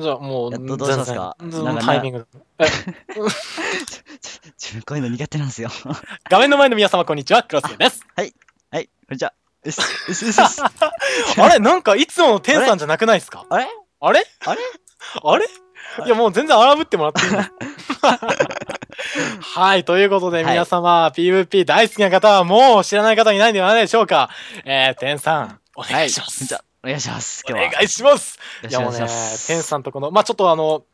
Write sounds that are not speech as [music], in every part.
じゃあもう、どうどうしすかなんかタイミング。自分こういうの苦手なんですよ。画面の前の皆様、こんにちは。クロスです。はい。はい。こんにちは。うす、うす、あれなんかいつもの天さんじゃなくないですかあれあれあれあれいや、もう全然荒ぶってもらっていいはい。ということで、皆様、はい、PVP 大好きな方はもう知らない方いないんではないでしょうか。えー、天さん、お願いします。はいお願いします。お願いします。いやもうね、テンさんとこの、まあちょっとあの、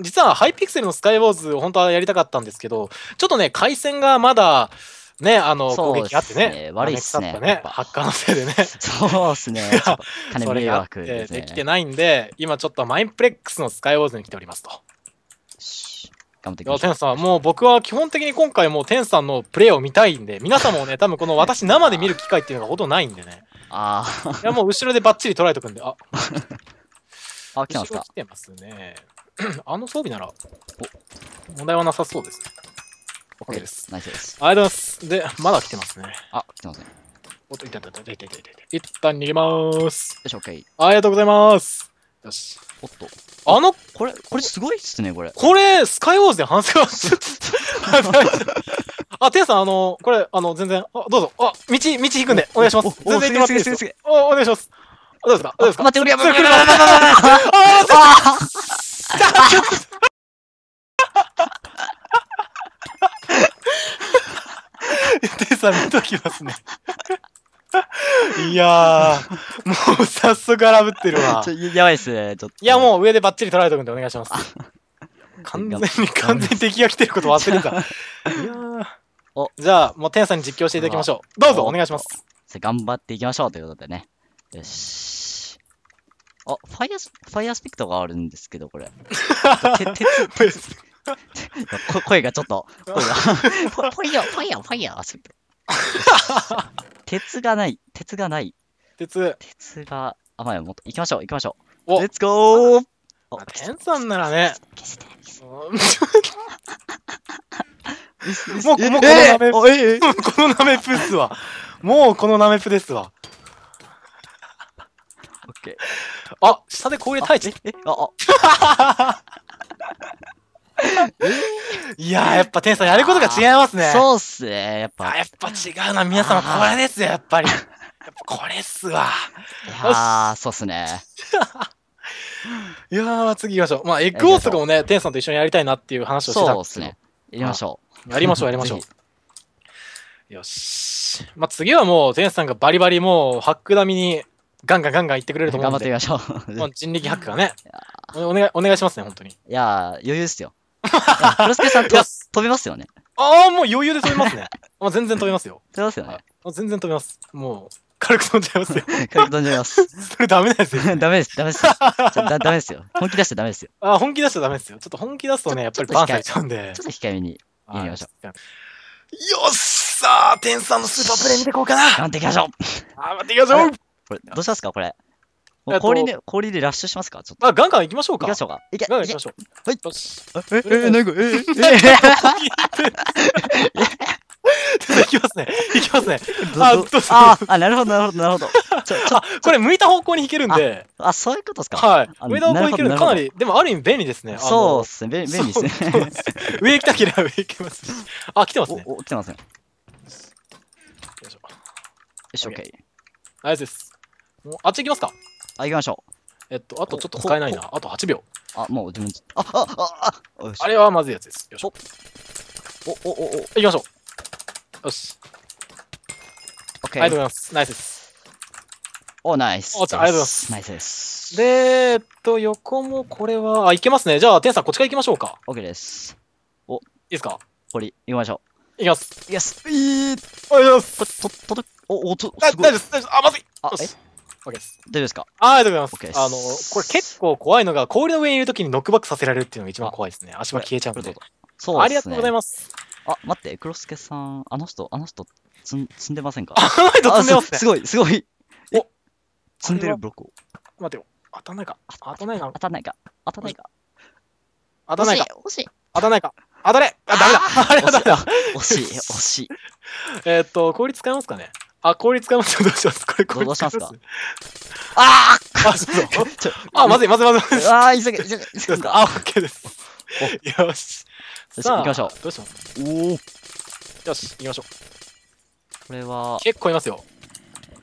実はハイピクセルのスカイウォーズ、本当はやりたかったんですけど、ちょっとね、回線がまだ、ね、あの、攻撃あってね。悪いっすね。ねハッカーのせいでね。[laughs] そうっすね。金迷惑で、ね、できてないんで、今ちょっとマインプレックスのスカイウォーズに来ておりますと。頑張ってテンさん、もう僕は基本的に今回もうテンさんのプレーを見たいんで、皆さんもね、多分この私生で見る機会っていうのがほとんどないんでね。ああ。いや、もう後ろでばっちり捉えとくんで、あ [laughs] あ、来てますか。来てますね。[clears throat] あの装備なら、問題はなさそうですね。OK です。ナイスです。ありがとうございます。で、まだ来てますね。あ、来てますね。おっと、いたいたいたいたいたいたいた。一旦逃げまーす。よし、OK。ありがとうございます。よし。おっと。あの、これ、これすごいっすね、これ。これ、スカイウォーズで反省はちょっと。あ、てやさん、あの、これ、あの、全然、あどうぞ。あ、道、道引くんで、お願いします。全然行ってますお、お願いします。どうですかどうですか待って、俺やばい。あああ、ああ、と。てさん見ときますね。いやもう早速荒ぶってるわ。やばいっすね、ちょっと。いや、もう上でバッチリ取られておくんでお願いします。完全に、完全に敵が来てること忘れた。いやおじゃあ、もう天さんに実況していただきましょう。どうぞ、お願いします。頑張っていきましょうということでね。よし。あ、ファイアス、ファイアスピクトがあるんですけど、これ。声がちょっと、声が。ファイヤー、ファイヤー、ファイヤー、スピクト。鉄がない、鉄がない。鉄。鉄が、あ、まあ、もっと、行きましょう、行きましょう。レッツゴー天さんならね。消して、消して。もう、このなめ、えー、このなめぷっすわ。もうこのなめぷですわ。オッケー。あ、下で氷で耐えあ、あ。[laughs] いややっぱ天さんやることが違いますね。そうっすね、やっぱ。やっぱ違うな、皆様、これですよ、やっぱり。やっぱこれっすわ。ああ、そうっすね。[laughs] いやー、次行きましょう。まあ、エッグウースとかもね、天さんと一緒にやりたいなっていう話をしてたんですけど。そうっすね。[laughs] やりましょう。やりましょう、やりましょう。よし。まあ、次はもう、ゼンさんがバリバリもう、ハック並みに、ガンガンガンガンいってくれると思うんで。頑張ってみましょう。もう人力ハックがねお。お願い、お願いしますね、本当に。いや余裕ですよ。黒 [laughs] 助さん飛びますよね。ああ、もう余裕で飛びますね。まあ全然飛びますよ。[laughs] 飛びますよね。全然飛びます。もう、軽く飛んじゃいますよ。[laughs] 軽く飛んじゃいます。[laughs] それダメなですよ、ね。[laughs] ダメです、ダメです。ダメですよ。本気出しちゃダメですよ。あ、本気出しちゃダメですよ。ちょっと本気出すとね、やっぱりバンされちゃうんで。ちょっと控えめにやりましょう。よっさあ、天さんのスーパープレイ見てこうかな。頑張っていきましょう。頑張っていきましょう。これ、どうしますか、これ。氷で、氷でラッシュしますかちょっと。あ、ガンガン行きましょうか。行きましょうか。行け、ガンガン行きましょう。はい。え、え、え、え、え、え、え、え、え、いきますね。いきますね。あ、どうあ、あなるほど、なるほど、なるほど。これ、向いた方向に引けるんで。あ、そういうことですか。はい。向いた方向に引けるんで、かなり、でも、ある意味便利ですね。そうですね、便利ですね。上行きたければ上行きます。あ、来てますね。お、来てますね。よいしょ。よし、OK。ナイスです。もう、あっち行きますか。あ、行きましょう。えっと、あとちょっと使えないな。あと8秒。あ、もう自分、あ、あ、あ、あ、あれはまずいやつです。よいしょ。お、お、お、お、行きましょう。よし。OK。ありがとうございます。ナイスです。お、ナイス。ありがとうございます。ナイスです。で、えっと、横もこれは、あ、いけますね。じゃあ、天さん、こっちから行きましょうか。OK です。お、いいですか堀、行きましょう。行きます。イエス。いい。おいこと、と、と、お、お、と、すごい。大丈夫です。大あ、まずい。あ、え OK です。大丈夫ですかあありがとうございます。あの、これ結構怖いのが、氷の上にいるときにノックバックさせられるっていうのが一番怖いですね。足場消えちゃうんで。そうですね。ありがとうございます。あ、待って、クロスケさん、あの人、あの人、積ん積んでませんかあの人積んでますね。すごい、すごい。お積んでるブロックを。待てよ。当たんないか。当たんないか。当たんないか。当たんないか。当たんないか。惜しい。当たんないか。当たれあ、ダメだあれはダメだ惜しい、惜しい。[laughs] えっと、氷使いますかねあ、氷使いますよ。どうしますこれ氷使いますかあーあ、そそう。あ、まずいまずいまずい。あー、急げ、急げ。あ、OK です。[laughs] よし。よし、行きましょう。どうしよう。およし、行きましょう。これは。結構いますよ。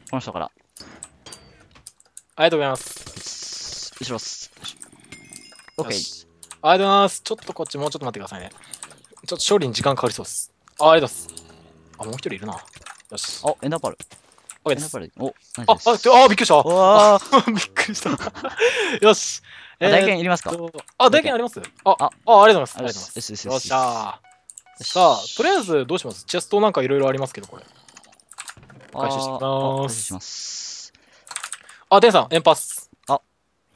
この人から。ありがとうございます。よしよし。OK。ありがとうございます。ちょっとこっち、もうちょっと待ってくださいね。ちょっと勝利に時間かかりそうです。あありがとうございます。あ、もう一人いるな。よし。あ、エンダーパル。オッケーです。エンダーパル。お、あ、あ、あ、びっくりした。わあ、[laughs] びっくりした。よし。えー、大券いりますかあ、大券ありますああ、ありがとうございます。ありがとうございます。よっしゃさあ、とりあえずどうしますチェストなんかいろいろありますけど、これ。回収します。します。あ、テンさん、エンパス。あ、あり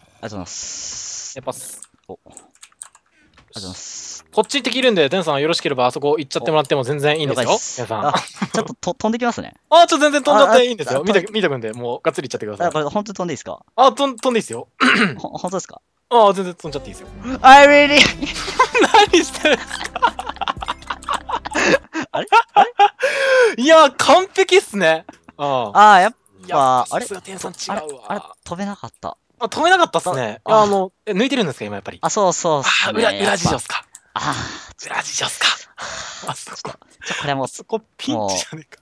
がとうございます。エンパス。お。ありがとうございます。こっち行って切るんで、テンさんよろしければあそこ行っちゃってもらっても全然いいんですよ。すさん。ちょっとと飛んできますね。あ、ちょっと全然飛んじゃっていいんですよ。見て、見てくんで、もうがっつり行っちゃってください。これ本当に飛んでいいですかあ、飛んでいいですよ。本当ですかあ、全然飛んじゃっていいですよ。I really [laughs] 何してるんですかあれいや、完璧っすね。ああ、やっぱ、あれさん違うわ飛べなかった。あ、飛べなかったっすね。あの、抜いてるんですか、今やっぱり。あ、そうそう、ね、あ、裏、裏事情っすか。ああ。ブラジルスか。あそこ。ちょ、これもう。そこピンチじゃねえか。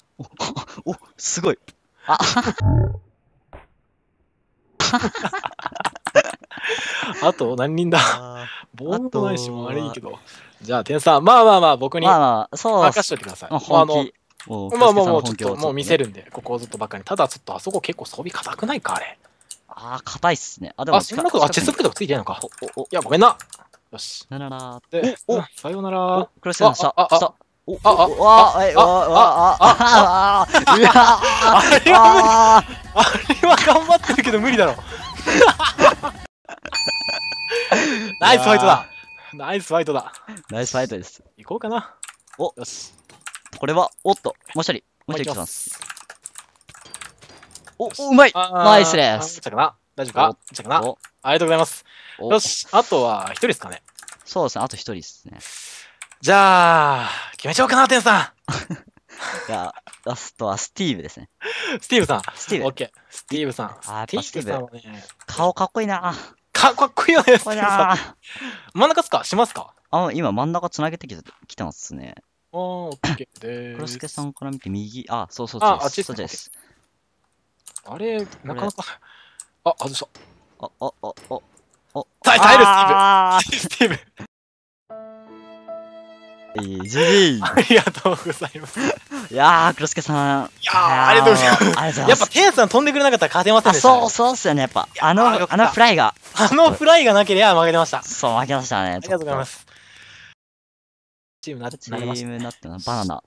お、お、すごい。ああと何人だボーとないしもあれいけど。じゃあ、天さん、まあまあまあ、僕に任しといてください。まあ、本気もう、まあまあもう、ちょっと、もう見せるんで、ここずっとばっかり。ただ、ちょっとあそこ結構装備硬くないか、あれ。ああ、硬いっすね。あ、でも、あ、そんなこと、あ、チェストートがついてないのか。いや、ごめんな。よし。さよなら。で、おさよなら。クロスさん、さ、さ。お、あ、あ、あ、あ、あ、あ、あ、あ、あ、あ、あ、あ、あ、あ、あれは頑張ってるけど無理だろ。ナイスファイトだ。ナイスファイトだ。ナイスファイトです。行こうかな。お、よし。これは、おっと、もう一人、もう一人来てます。お、うまいナイスです。大丈夫かじゃかなありがとうございます。よし、あとは一人ですかね。そうですね、あと一人ですね。じゃあ、決めちゃおうかな、ンさん。じゃあ、ラストはスティーブですね。スティーブさん。スティーブ。オッケー。スティーブさん。あ、スティーブさんはね。顔かっこいいな。かかっこいいよね、スティーブさん。真ん中っすかしますかあ、今真ん中つなげてきてきてますね。おー、オッケーでーす。黒助さんから見て右、あ、そうそうそう。あ、あっちです。あれ、なかなか。あ、外した。あ、あ、あ、あ、あ。耐え、耐える、スティーブ。スティーブ。いい、GG! ありがとうございます。いやー、黒助さん。いやー、ありがとうございます。やっぱ、ケンさん飛んでくれなかったら勝てませんでした、ね、そう、そうっすよね、やっぱ。あの、あのフライが。あのフライがなければ負けてました。そう、負けましたね。ありがとうございます。チームなってなりました、ね。チームなってな、バナナ。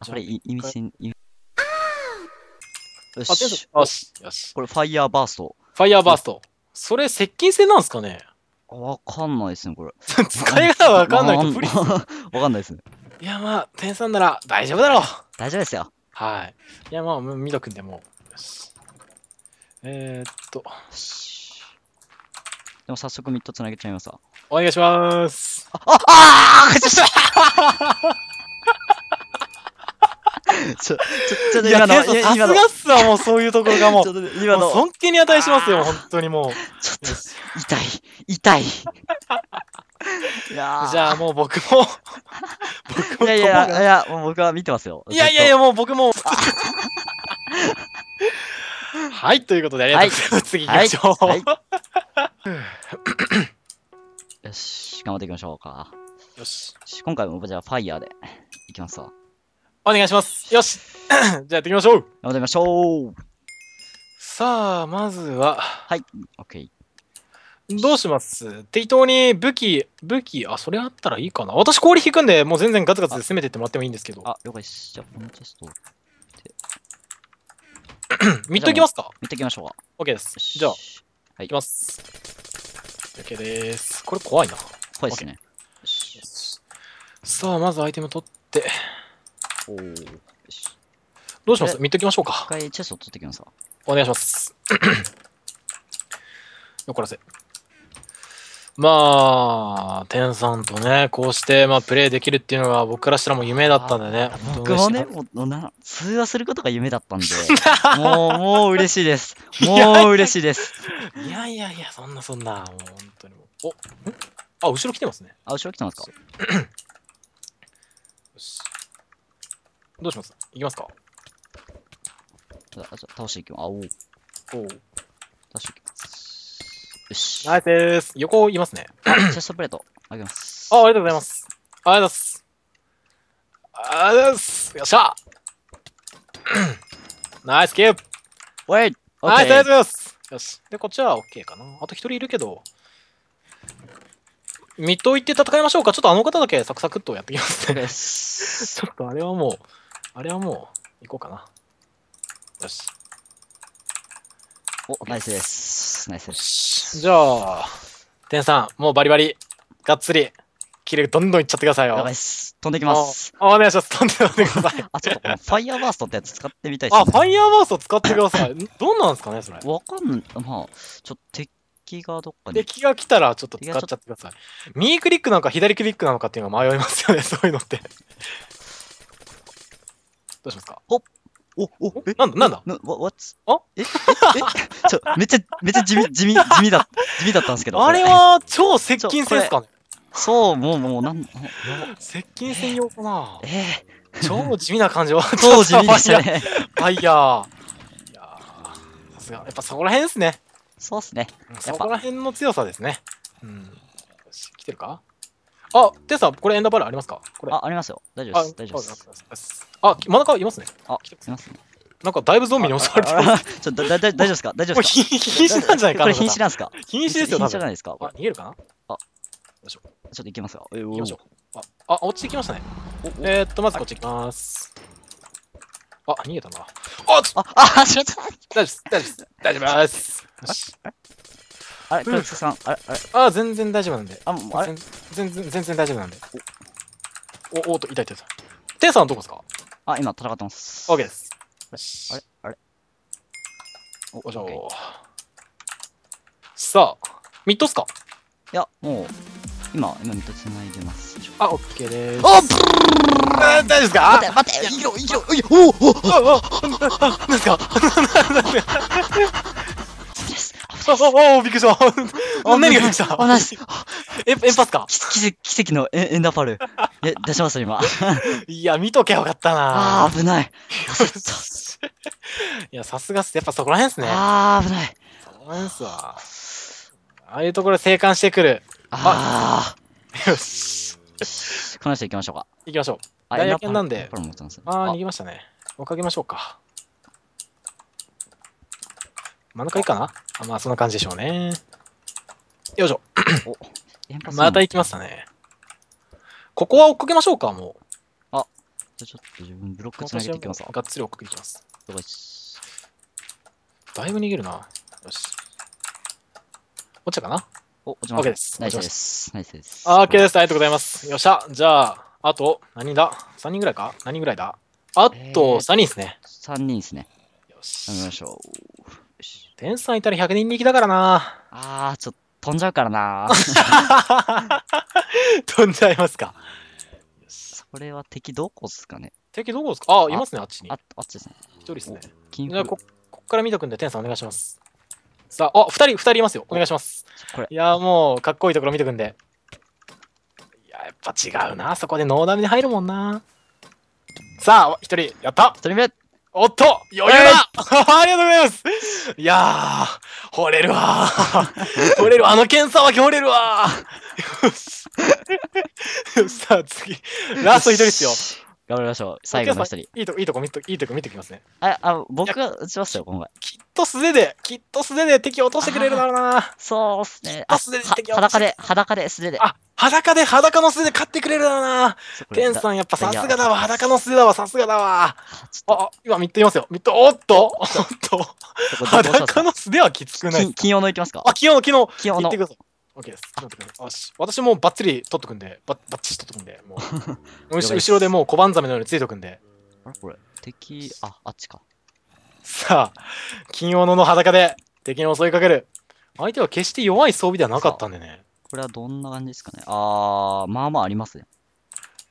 これ、意味深、意味。よし。よし。これ、ファイヤーバースト。ファイアーバースト。それ、接近戦なんすかねわかんないですね、これ。[laughs] 使い方わかんないと不利。[laughs] わかんないですね。いや、まあ、点さんなら大丈夫だろう。大丈夫ですよ。はい。いや、まあ、見とくんでもう。えー、っと。でも早速ミッドつなげちゃいますわ。お願いします。あ、あああ [laughs] ちょ、ちょ、ちょっと今の、いや、さすがっすわ、もうそういうところがもう、今の尊敬に値しますよ、本当にもう。ちょっと、痛い、痛い。いやじゃあもう僕も [laughs] 僕もいやいや、いや、もう僕は見てますよ。いやいやいや、もう僕も。はい、ということでありがとうございます。次行きましょう。はい。[coughs] よし、頑張っていきましょうか。よし。今回もじゃあファイヤーでいきますわ。お願いします。よし [clears throat] じゃあやっていきましょう頑張りましょうさあ、まずは。はい、オッケー。どうします適当に武器、武器、あ、それあったらいいかな。私、氷引くんで、もう全然ガツガツ攻めてってもらってもいいんですけど。あ、了解し。じゃあ、このチェスト。[clears throat] 見ときますか見ときましょうか。ケーです。じゃあ、はい、いきます。ケーでーす。これ怖いな。怖いですね。さあ、まずアイテム取って。おお。よし。どうします見ときましょうか。一回チェス取ってきますか。お願いします。[clears throat] 残らせ。まあ、天さんとね、こうして、まあ、プレイできるっていうのが僕からしたらも夢だったんでね。僕もね、もうな通話することが夢だったんで、[laughs] もう、もう嬉しいです。もう嬉しいです。いやいやいや、そんなそんな、もう本当にもう。おあ、後ろ来てますね。あ、後ろ来てますか。[clears throat] よし。どうしますいきますかじゃあ倒していきます。あおお。お倒していきます。よし。ナイスです。横いますね。チェストプレート、あげます。あ、ありがとうございます。ありがとうございます。ありがとうございます。よっしゃ [clears throat] ナイスキープウェイナイスありがとうございます。よし。で、こっちは OK かな。あと一人いるけど、見といて戦いましょうか。ちょっとあの方だけサクサクっとやってきますね。[laughs] ちょっとあれはもう、あれはもう、行こうかな。よし。お、ナイスです。ナイスです。じゃあ、テンさん、もうバリバリ、がっつり、キレどんどんいっちゃってくださいよ。やばいっす。飛んできます。あ、お願いします。飛んでください。[laughs] あ、ちょっと、ファイヤーバーストってやつ使ってみたいです、ね、あ、ファイヤーバースト使ってください。どうなんですかね、それ。わかんない。まあ、ちょっと敵がどっかに。敵が来たら、ちょっと使っちゃってください。右クリックなのか、左クリックなのかっていうのは迷いますよね、そういうのって。どうしますかおお、お、え、なんだ、なんだな、わ、わつ、あえ、え、え、[laughs] ちょ、めっちゃ、めっちゃ地味、地味、地味だ、地味だったんですけど。あれは、超接近戦ですかねそう、もう、もう、なん、接近戦用かなええ超地味な感じは、[laughs] 超地味でしたね。ファイヤー。いやさすが、やっぱそこら辺っすね。そうっすね。そこら辺の強さですね。うん。来てるかあ、テさん、これエンダーバルありますかこれあ、ありますよ。大丈夫です。大丈夫です。あ、真ん中いますね。あ、いますね。なんかだいぶゾンビに襲われてる。ちょっと大丈夫ですか [laughs] 大丈夫ですか瀕死なんじゃないかこれ瀕死なんですか瀕死ですよ。瀕死じゃないですかあ、逃げるかなあ、よいしょ。ちょっと行きますか。行きましょう。あ、落ちてきましたね。えっと、まずこっち行きます。あ、逃げたな。あっあ、あ、ちょっと。大丈夫です。大丈夫です。大丈夫です。あれ、プロさん、あれ、あれ。あ、全然大丈夫なんで。あ、もう、あれ全然、全然大丈夫なんで。お、お、おと、痛い痛い痛い。テイさんどこですかあ、今、戦ってます。OK です。あれ、あれ。お、おしょさあ、ミッドっすかいや、もう、今、今ミッド繋いでます。あ、オッケーです。あ、ブー大丈夫ですか待て、待て、いけろ、いけろ、おおおお何ですか何ですかおおびっくりしたお [laughs] 何が来ました同じ。[laughs] え、エンパスか奇奇跡のエエンダーパル。え、出しました、今。[laughs] いや、見とけよかったなああ、危ない。いや、さすがっす。やっぱそこらへんっすね。ああ、危ない。そこら辺っすわ。ああいうところ生還してくる。ああ。よし。この人行きましょうか。行きましょう。大野犬なんで。ああ、逃げましたね。追っかけましょうか。真ん中いいかなあまあ、そんな感じでしょうね。よいしょ。また行きましたね。ここは追っかけましょうか、もう。あ、じゃちょっと自分ブロックつなげていきますがっつり追っかけていきます。よし。だいぶ逃げるな。よし。落ちたかなお、落ちました。OK です。ナイスです。ナイスです。OK です。ありがとうございます。よっしゃ。じゃあ、あと、何だ ?3 人ぐらいか何人ぐらいだあと、3人ですね。3人ですね。よし。頑張りましょう。し。さんいたら100人力だからな。ああ、ちょっと飛んじゃうからな。飛んじゃいますか。それは敵どこっすかね敵どこっすかあ、いますね、あっちに。ああっちですね。一人っすね。キングここっから見とくんで、天さんお願いします。さあ、あ、二人、二人いますよ。お願いします。いや、もう、かっこいいところ見とくんで。いや、やっぱ違うな。そこでノーダメに入るもんな。さあ、一人、やった一人目おっと余裕だ、えー、[laughs] ありがとうございますいやー、惚れるわー。惚れるあの検査は惚れるわー。よし。さあ次。ラスト一人っすよ。頑張りましょう。最後の人いいとこ、いいとこ見と、いいとこ見てきますね。あ、あ僕が打ちましたよ、今回。きっと素手で、きっと素手で敵を落としてくれるだろうな。そうっすね。あ、素手で敵を落として裸で、裸で素手で。あ、裸で、裸の素手で勝ってくれるだろうな。ペンさん、やっぱさすがだわ。裸の素手だわ、さすがだわ。あ、今、ミットいますよ。ミット、おっと、おっと。裸の素手はきつくない。金曜のいきますかあ、金曜の、金曜。金曜の。行ってください。OK です。ちょっと待ってください。よし。私もバッチリ取っとくんで、バッバッチリ取っとくんで、もう。[laughs] 後ろでもう小判ザメのようについとくんで。あれこれ、敵、あ、あっちか。さあ、金斧の裸で敵に襲いかける。相手は決して弱い装備ではなかったんでね。これはどんな感じですかね。あー、まあまあありますね。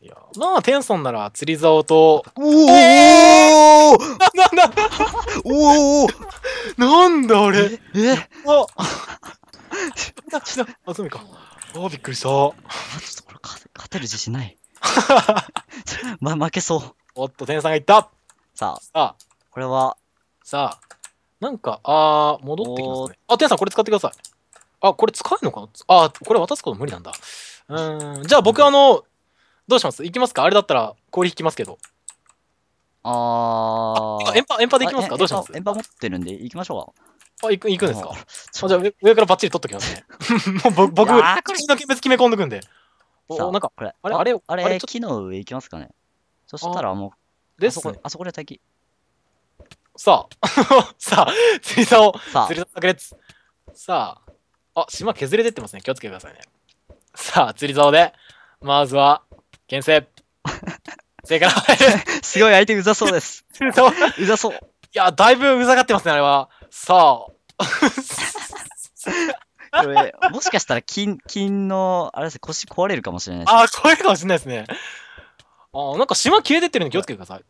いや、まあ、テンソンなら釣り竿と、おおおおなんだおおなんだ俺ええああ、そうか。あ、びっくりした。ちょっとこれ勝てる自信ない。[laughs] ま、負けそう。おっと、天さんがいったさあ、あ、これは。さあ、なんか、あー、戻ってきますね。あ、天さんこれ使ってください。あ、これ使えるのかなあ、これ渡すこと無理なんだ。うん、じゃあ僕、あの、どうしますいきますかあれだったら氷引きますけど。あー。あエンパ、エンパできますかどうしますエンパ持ってるんで、いきましょうか。あ、行く、行くんですか。じゃあ上、上からばっちり取っときますね。[laughs] もう僕、口の見別決め込んでくんで。お、なんか、これ、あれ、あれ、あれ、木の上行きますかね。そしたらもう、です、あそこで待機。さあ、[laughs] さあ、釣り竿、釣り竿炸裂。さあ、あ、島削れてってますね。気をつけてくださいね。さあ、釣り竿で、まずは、牽制。[laughs] 正解すごい相手うざそうです。うざそう。いや、だいぶうざがってますね、あれは。さあ、こ [laughs] れ、もしかしたら金、金の、あれですね、腰壊れるかもしれないです、ね。ああ、壊れるかもしれないですね。あなんか島消えてってるんで気をつけてください。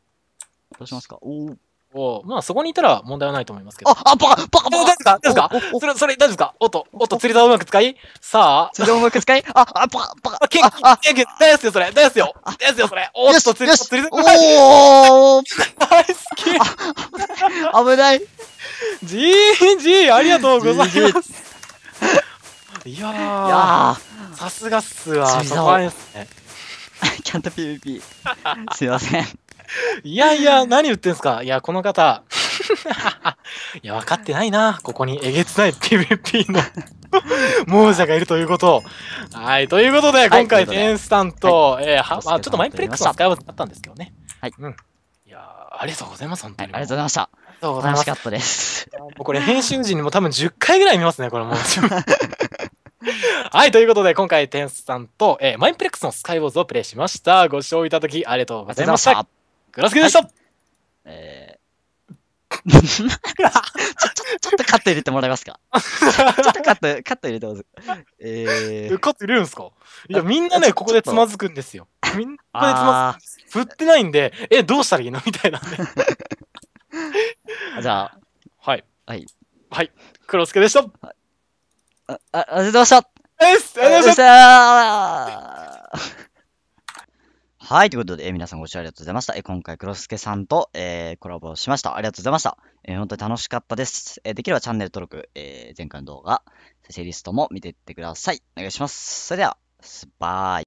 どうしますかおお。を、まあそこにいたら問題はないと思いますけど。あ、あ、バカ、バカ、バカ。大丈夫ですか大丈夫ですかそれ、それ、大丈夫かおっと、おっと、釣り竿うまく使いさあ。釣り竿うまく使いあ、あ、バカ、バカ。ケンキ、ケンキ、大ですよ、それ。大ですよ。大ですよ、それ。おっと、釣り竿、釣り竿。おー大好き。危ない。じーじー、ありがとうございます。いやー、さすがっすわ。そこはですね。キャント PVP。すいません。いやいや、何言ってんすかいや、この方。[laughs] いや、分かってないな。ここにえげつない PVP の [laughs] 亡者がいるということを。はい、ということで、今回、テンスタンと、はい、えー、は、まあ、ちょっとマインプレックスの扱いはあったんですけどね。はい。うん。いやありがとうございます、本当に、はい。ありがとうございました。ありがとうございます。楽しかったです。もうこれ、編集時にも多分10回ぐらい見ますね、これもう。[laughs] はい、ということで、今回、テンスさんと、えー、マインプレックスのスカイウォーズをプレイしました。ご視聴いただきありがとうございました。グラスケでした、はい、えちょ、[laughs] ちょ、ちょっとカット入れてもらえますか [laughs] ちょっとカット、カット入れてます。えー、カット入れるんですかいや、みんなね、ここでつまずくんですよ。みんなここでつまずく。振ってないんで、え、どうしたらいいの [laughs] みたいなじゃあ、はい。はい。はい。黒助でした。あ、あ、ありがとうございました。えありがとうございました。はい、ということで、えー、皆さんご視聴ありがとうございました。えー、今回、黒助さんと、えー、コラボしました。ありがとうございました。え本当に楽しかったです。えできればチャンネル登録、え前回の動画、再生リストも見ていってください。お願いします。それでは、バイ。